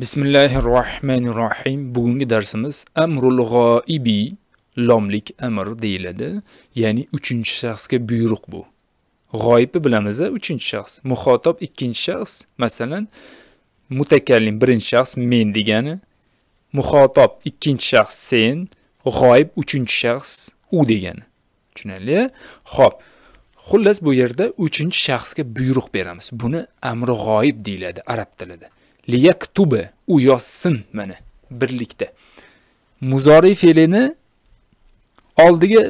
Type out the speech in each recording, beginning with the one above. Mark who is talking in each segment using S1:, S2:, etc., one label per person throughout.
S1: bismillahir rohmanir rohim bugungi darsimiz amrul g'oibi lomlik amr deyiladi ya'ni uchinchi shaxsga buyruq bu G'oibi bilamiz uchinchi shaxs muxotob ikkinchi shaxs masalan mutakallim birinchi shaxs men degani muxotob ikkinchi shaxs sen g'oib uchinchi shaxs u degani tushunarli ho'p xullas bu yerda uchinchi shaxsga buyruq beramiz buni amri g'oib deyiladi arab tilida liyaktuba u yozsin mana birlikda muzoriy fe'lini oldiga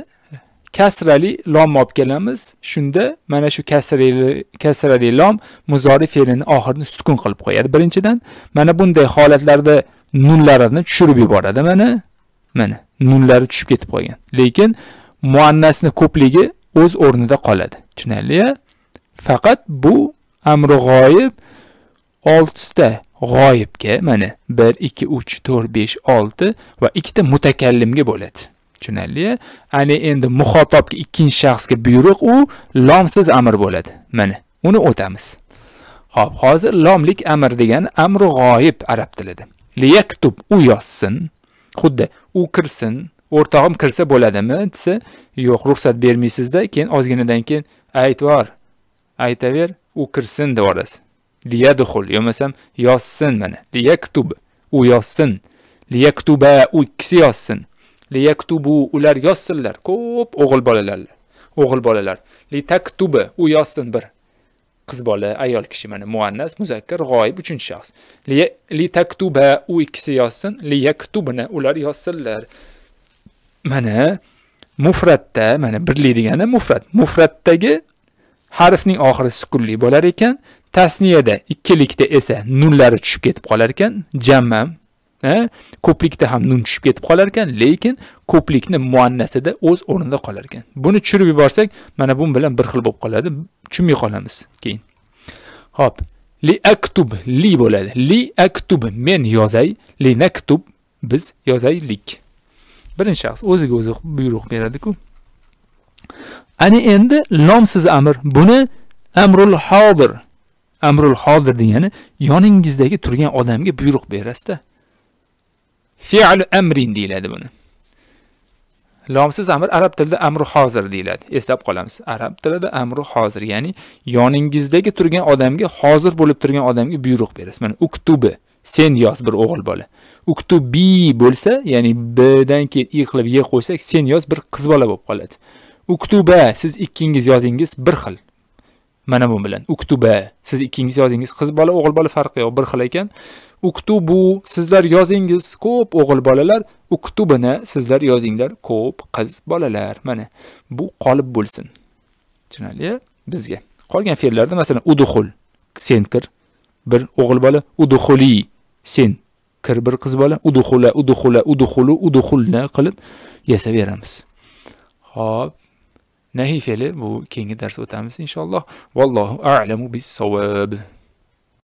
S1: kasrali lom olib kelamiz shunda mana shu kasrali kasrali lom muzoriy fe'lini oxirini sukun qilib qo'yadi birinchidan mana bunday holatlarda nunlarini tushirib yuboradi mana mana nunlari tushib ketib qolgan lekin muannasni ko'pligi o'z o'rnida qoladi tushunarli faqat bu amri g'oyib oltita g'oyibga mana 1 2 3 4 5 6 va ikkita mutakallimga bo'ladi tushunarli ana endi muxotobga ikkinchi shaxsga buyruq u lomsiz amr bo'ladi mana uni o'tamiz Xo'p, hozir lomlik amr degani amri g'oyib arab tilida liyaktub u yozsin xuddi u kirsin o'rtog'im kirsa bo'ladimi desa yo'q ruxsat bermaysizda keyin ozginadan keyin aytvor aytaver u kirsin deb yuborasiz liyadxul masam yozsin mana liyaktub u yozsin liyaktuba u ikkisi yozsin liyaktubu ular yozsinlar ko'p o'g'il bolalar o'g'il bolalar litaktubi u yozsin bir qiz bola ayol kishi mana muannas muzakkar g'oyib uchinchi shaxs litaktuba u ikkisi yozsin liyaktubni ular yozsinlar mana mufratda mana birlik degani mufrat mufratdagi harfning oxiri sukunli bo'lar ekan tasniyada ikkilikda esa nunlari tushib ketib qolar ekan jammam ko'plikda ham nun tushib ketib qolar ekan lekin ko'plikni muannasida o'z o'rnida qolar ekan buni tushirib yuborsak mana bu bilan bir xil bo'lib qoladi tushunmay qolamiz keyin hop li aktub li bo'ladi li aktub men yozay li naktub biz yozaylik birinchi shaxs o'ziga o'zi buyruq beradiku Ani endi lomsiz amr buni amrul hodir Amrul hozir degani yoningizdagi turgan odamga buyruq berasizda fial Fi'l amrin deyiladi buni. Lomsiz amr arab tilida amru hozir deyiladi. Eslab qolamiz. Arab tilida amru hozir, ya'ni yoningizdagi turgan odamga hozir bo'lib turgan odamga buyruq berasiz. Mana uktubi, sen yoz bir o'g'il bola. Uktubi bo'lsa, ya'ni b dan keyin i qilib y qo'ysak, sen yoz bir qiz bola bo'lib qoladi. uktuba siz ikkingiz yozingiz bir xil mana bu bilan uktuba siz ikkingiz yozingiz qiz bola o'g'il bola farqi yo'q bir xil ekan uktubu sizlar yozingiz ko'p o'g'il bolalar uktubini sizlar yozinglar ko'p qiz bolalar mana bu qolib bo'lsin tushunarli bizga qolgan fe'llarda masalan uduxul sen kir bir o'g'il bola uduxuli sen kir bir qiz bola uduxula uduxula uduhulu uduhulni qilib yasaveramiz ho'p ناهي فعلا bu keyingi darsda o'tamiz inshaalloh vallohu a'lamu bis savob